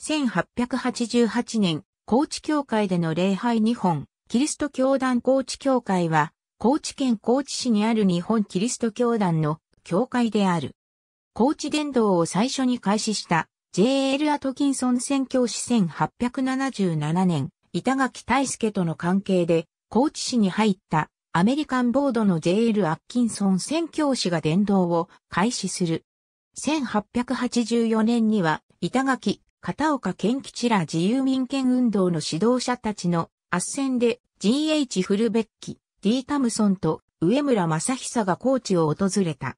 1888年、高知教会での礼拝日本、キリスト教団高知教会は、高知県高知市にある日本キリスト教団の教会である。高知伝道を最初に開始した JL アトキンソン宣教師1877年、板垣大輔との関係で、高知市に入ったアメリカンボードの JL アッキンソン宣教師が伝道を開始する。1884年には、板垣片岡健吉ら自由民権運動の指導者たちの圧戦で GH フルベッキ、D タムソンと上村正久が高知を訪れた。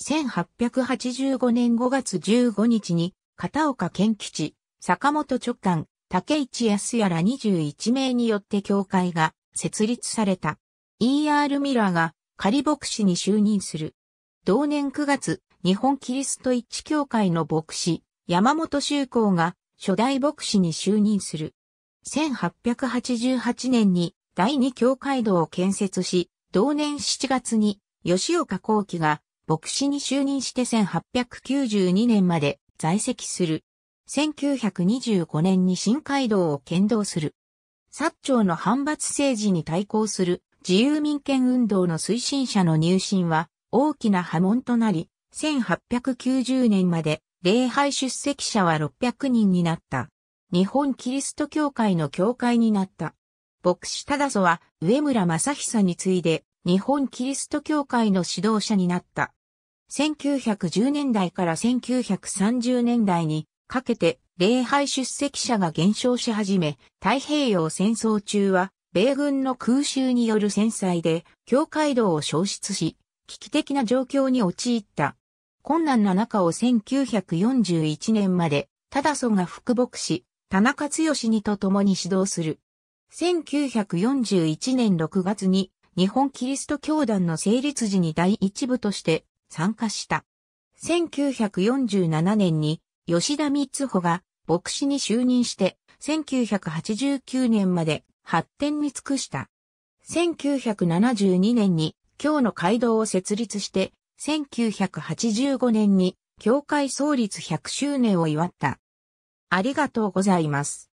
1885年5月15日に片岡健吉、坂本直官、竹市康也ら21名によって教会が設立された。E.R. ミラーが仮牧師に就任する。同年9月、日本キリスト一致教会の牧師、山本修公が初代牧師に就任する。1888年に第二教会堂を建設し、同年7月に吉岡幸喜が牧師に就任して1892年まで在籍する。1925年に新街道を建道する。薩長の反伐政治に対抗する自由民権運動の推進者の入信は大きな波紋となり、1890年まで礼拝出席者は600人になった。日本キリスト教会の教会になった。牧師忠祖は上村正久に次いで日本キリスト教会の指導者になった。1910年代から1930年代にかけて礼拝出席者が減少し始め、太平洋戦争中は米軍の空襲による戦災で教会道を消失し、危機的な状況に陥った。困難な中を1941年まで、忠祖が副牧師、田中剛にと共に指導する。1941年6月に日本キリスト教団の成立時に第一部として参加した。1947年に吉田光穂が牧師に就任して1989年まで発展に尽くした。1972年に今日の街道を設立して1985年に教会創立100周年を祝った。ありがとうございます。